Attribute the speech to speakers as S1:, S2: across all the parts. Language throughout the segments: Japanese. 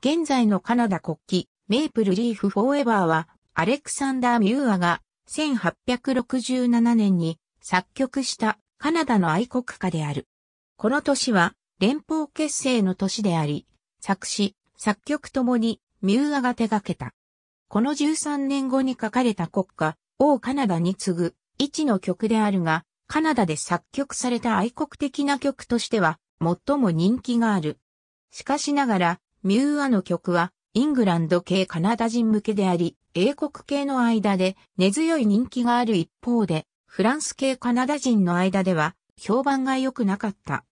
S1: 現在のカナダ国旗、メイプルリーフフォーエバーは、アレクサンダー・ミューアが、1867年に作曲したカナダの愛国歌である。この年は、連邦結成の年であり、作詞、作曲ともに、ミューアが手掛けた。この13年後に書かれた国歌、王カナダに次ぐ、一の曲であるが、カナダで作曲された愛国的な曲としては、最も人気がある。しかしながら、ミューアの曲は、イングランド系カナダ人向けであり、英国系の間で根強い人気がある一方で、フランス系カナダ人の間では評判が良くなかった。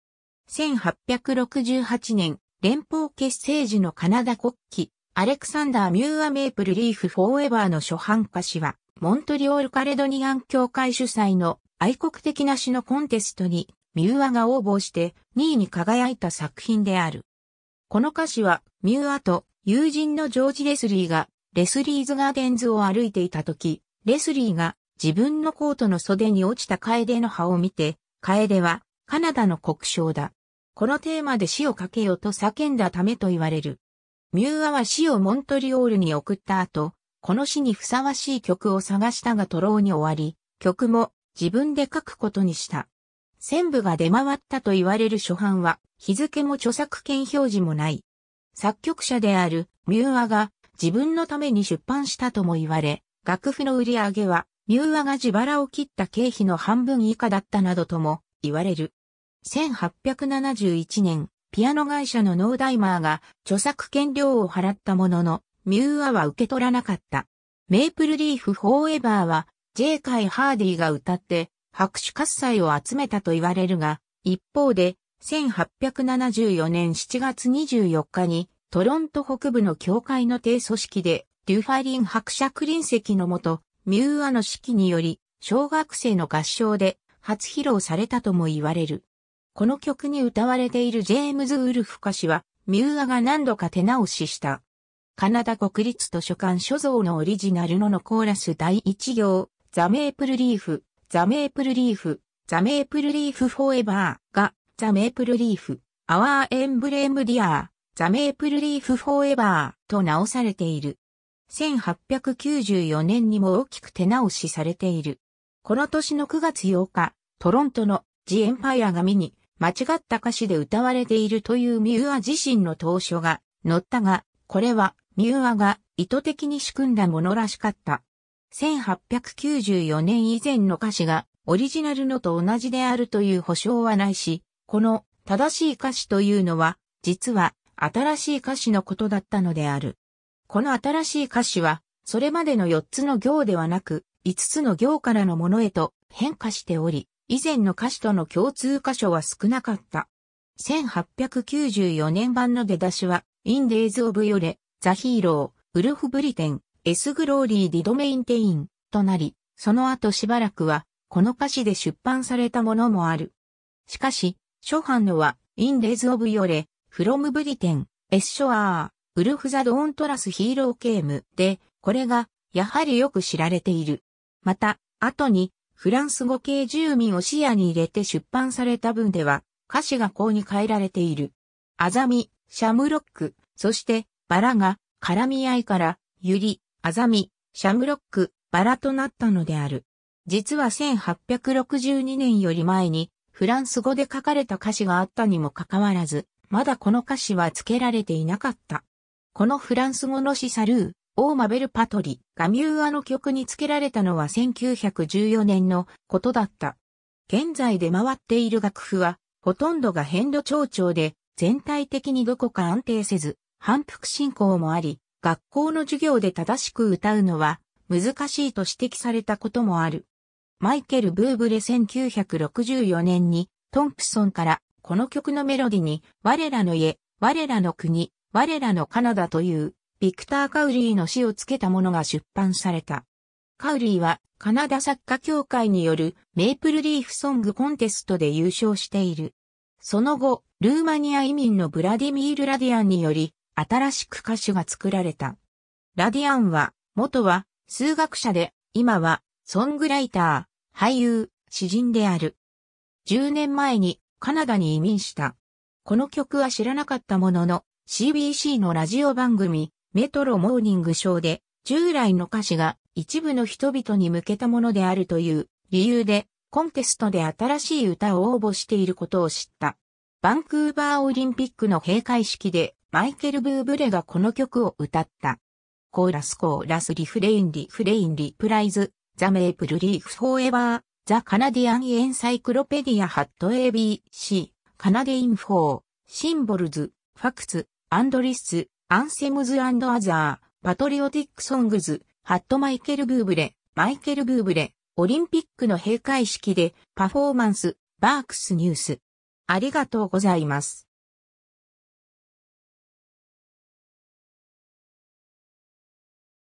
S1: 1868年、連邦結成時のカナダ国旗、アレクサンダー・ミューア・メイプル・リーフ・フォーエバーの初版歌詞は、モントリオール・カレドニアン協会主催の愛国的な詩のコンテストにミューアが応募して2位に輝いた作品である。この歌詞は、ミューアと友人のジョージ・レスリーが、レスリーズ・ガーデンズを歩いていた時、レスリーが自分のコートの袖に落ちたカエデの葉を見て、カエデはカナダの国章だ。このテーマで死をかけよと叫んだためと言われる。ミューアは死をモントリオールに送った後、この死にふさわしい曲を探したがトローに終わり、曲も自分で書くことにした。全部が出回ったと言われる初版は、日付も著作権表示もない。作曲者であるミューアが自分のために出版したとも言われ、楽譜の売り上げは、ミューアが自腹を切った経費の半分以下だったなどとも言われる。1871年、ピアノ会社のノーダイマーが著作権料を払ったものの、ミューアは受け取らなかった。メイプルリーフフォーエバーは、J. カイ・ハーディが歌って、拍手喝采を集めたと言われるが、一方で、1874年7月24日に、トロント北部の教会の低組織で、デュファリン伯爵臨席のもと、ミューアの指揮により、小学生の合唱で初披露されたとも言われる。この曲に歌われているジェームズ・ウルフ歌詞は、ミューアが何度か手直しした。カナダ国立図書館所蔵のオリジナルののコーラス第1行、ザ・メープル・リーフ、ザ・メープルリーフ、ザ・メープルリーフ・フォーエバーが、ザ・メープルリーフ、アワー・エンブレム・ディアー、ザ・メープルリーフ・フォーエバーと直されている。1894年にも大きく手直しされている。この年の9月8日、トロントのジ・エンパイアが見に、間違った歌詞で歌われているというミューア自身の当初が載ったが、これはミューアが意図的に仕組んだものらしかった。1894年以前の歌詞がオリジナルのと同じであるという保証はないし、この正しい歌詞というのは、実は新しい歌詞のことだったのである。この新しい歌詞は、それまでの4つの行ではなく、5つの行からのものへと変化しており、以前の歌詞との共通箇所は少なかった。1894年版の出だしは、インデイズ・オブ・ヨレ、ザ・ヒーロー、ウルフ・ブリテン、エスグローリー・ディドメインテインとなり、その後しばらくは、この歌詞で出版されたものもある。しかし、ショのは、イン・デイズ・オブ・ヨレ、フロム・ブリテン、エス・ショアー、ウルフ・ザ・ドーン・トラス・ヒーロー・ゲームで、これが、やはりよく知られている。また、後に、フランス語系住民を視野に入れて出版された文では、歌詞がこうに変えられている。アザミ、シャムロック、そして、バラが、絡み合いから、ユリ、アザミ、シャムロック、バラとなったのである。実は1862年より前にフランス語で書かれた歌詞があったにもかかわらず、まだこの歌詞は付けられていなかった。このフランス語のシサルー、オーマベル・パトリ、ガミューアの曲に付けられたのは1914年のことだった。現在出回っている楽譜は、ほとんどが変度長調で、全体的にどこか安定せず、反復進行もあり、学校の授業で正しく歌うのは難しいと指摘されたこともある。マイケル・ブーブレ1964年にトンプソンからこの曲のメロディに我らの家、我らの国、我らのカナダというビクター・カウリーの詩をつけたものが出版された。カウリーはカナダ作家協会によるメープルリーフソングコンテストで優勝している。その後、ルーマニア移民のブラディミール・ラディアンにより、新しく歌手が作られた。ラディアンは、元は数学者で、今はソングライター、俳優、詩人である。10年前にカナダに移民した。この曲は知らなかったものの、CBC のラジオ番組、メトロモーニングショーで、従来の歌詞が一部の人々に向けたものであるという理由で、コンテストで新しい歌を応募していることを知った。バンクーバーオリンピックの閉会式でマイケル・ブーブレがこの曲を歌った。コーラスコーラスリフレインリフレインリプライズ、ザ・メイプル・リーフ・フォーエバー、ザ・カナディアン・エンサイクロペディア・ハット ABC、カナディインフォー、シンボルズ、ファクツ、アンドリス、アンセムズ・アンド・アザー、パトリオティック・ソングズ、ハット・マイケル・ブーブレ、マイケル・ブーブレ、オリンピックの閉会式で、パフォーマンス、バークス・ニュース。ありがとうございます。